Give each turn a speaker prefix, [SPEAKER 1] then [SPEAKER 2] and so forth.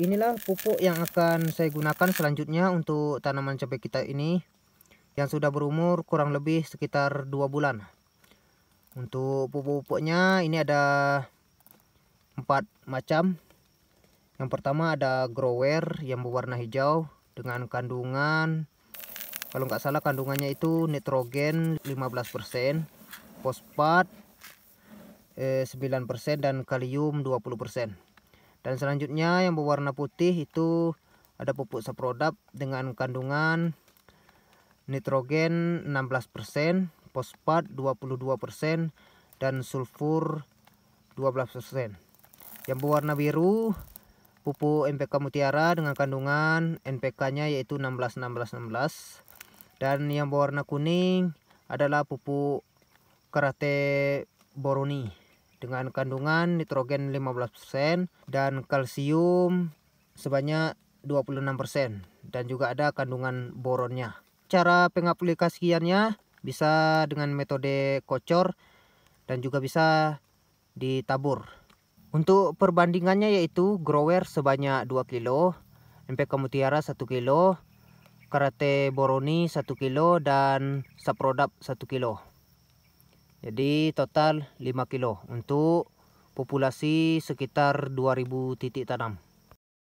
[SPEAKER 1] inilah pupuk yang akan saya gunakan selanjutnya untuk tanaman cabai kita ini yang sudah berumur kurang lebih sekitar dua bulan untuk pupuk-pupuknya ini ada empat macam yang pertama ada grower yang berwarna hijau dengan kandungan kalau nggak salah kandungannya itu nitrogen 15% fosfat 9% eh, dan kalium 20% dan selanjutnya yang berwarna putih itu ada pupuk seprodap dengan kandungan nitrogen 16%, fosfat 22% dan sulfur 12%. Yang berwarna biru pupuk NPK mutiara dengan kandungan NPK-nya yaitu 16 16 16. Dan yang berwarna kuning adalah pupuk karate boroni dengan kandungan nitrogen 15% dan kalsium sebanyak 26% dan juga ada kandungan boronnya. Cara pengaplikasiannya bisa dengan metode kocor dan juga bisa ditabur. Untuk perbandingannya yaitu grower sebanyak 2 kg, MPK mutiara 1 kg, karate boroni 1 kg dan saprodap 1 kg. Jadi total 5 kilo untuk populasi sekitar 2000 titik tanam.